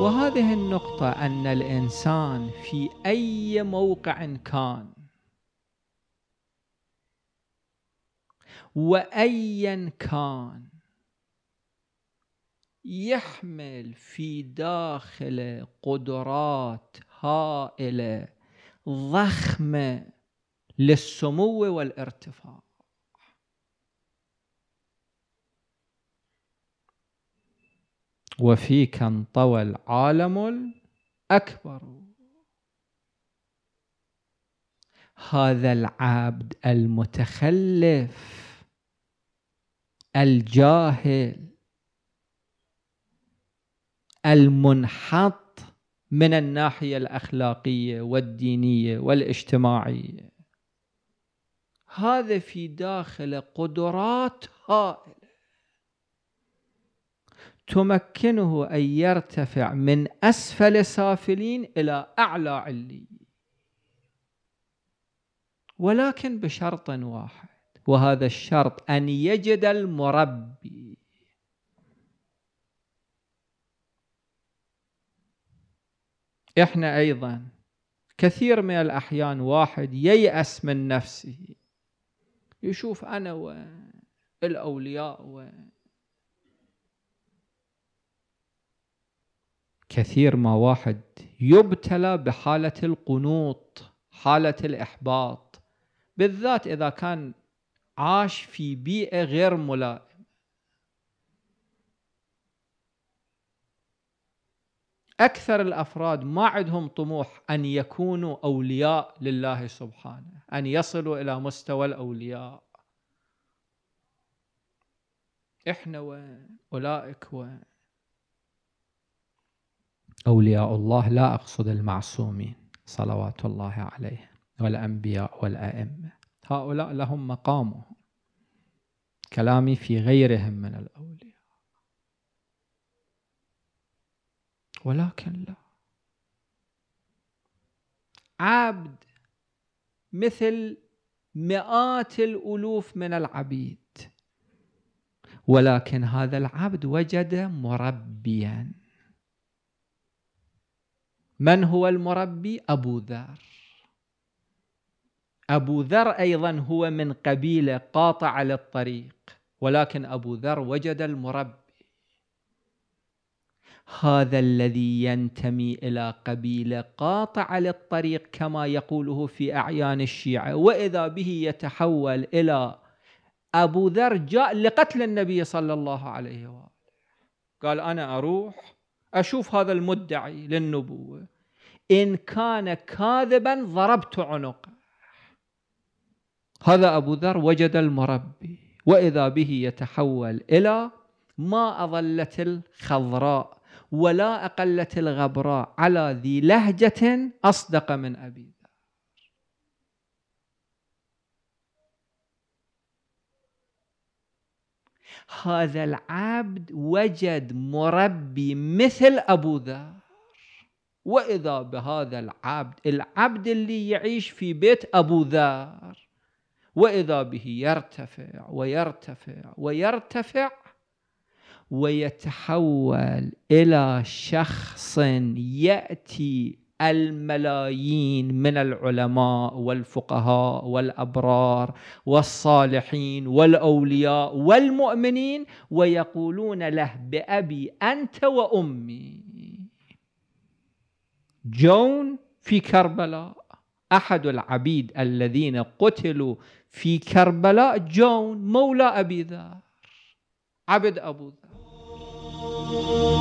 وهذه النقطة أن الإنسان في أي موقع كان وأيا كان يحمل في داخله قدرات هائلة ضخمة للسمو والارتفاع وفيك انطوى العالم الأكبر هذا العبد المتخلف الجاهل المنحط من الناحية الأخلاقية والدينية والاجتماعية هذا في داخل قدرات هائلة تمكنه أن يرتفع من أسفل سافلين إلى أعلى عليين ولكن بشرط واحد وهذا الشرط أن يجد المربي إحنا أيضا كثير من الأحيان واحد ييأس من نفسه يشوف أنا وين الأولياء وين كثير ما واحد يبتلى بحالة القنوط حالة الإحباط بالذات إذا كان عاش في بيئة غير ملائمة أكثر الأفراد ما عندهم طموح أن يكونوا أولياء لله سبحانه أن يصلوا إلى مستوى الأولياء إحنا وين أولئك وين أولياء الله لا أقصد المعصومين صلوات الله عليهم والأنبياء والأئمة هؤلاء لهم مقامهم كلامي في غيرهم من الأولياء ولكن لا عبد مثل مئات الألوف من العبيد ولكن هذا العبد وجد مربياً من هو المربي أبو ذر أبو ذر أيضا هو من قبيلة قاطعة للطريق ولكن أبو ذر وجد المربي هذا الذي ينتمي إلى قبيلة قاطعة للطريق كما يقوله في أعيان الشيعة وإذا به يتحول إلى أبو ذر جاء لقتل النبي صلى الله عليه وآله قال أنا أروح أشوف هذا المدعي للنبوة إن كان كاذبا ضربت عنقه هذا أبو ذر وجد المربي وإذا به يتحول إلى ما أظلت الخضراء ولا أقلت الغبراء على ذي لهجة أصدق من أبي هذا العبد وجد مربي مثل أبو ذر وإذا بهذا العبد العبد اللي يعيش في بيت أبو ذر وإذا به يرتفع ويرتفع ويرتفع ويتحول إلى شخص يأتي الملايين من العلماء والفقهاء والابرار والصالحين والاولياء والمؤمنين ويقولون له بابي انت وامي جون في كربلاء احد العبيد الذين قتلوا في كربلاء جون مولى ابي ذر عبد ابو ذر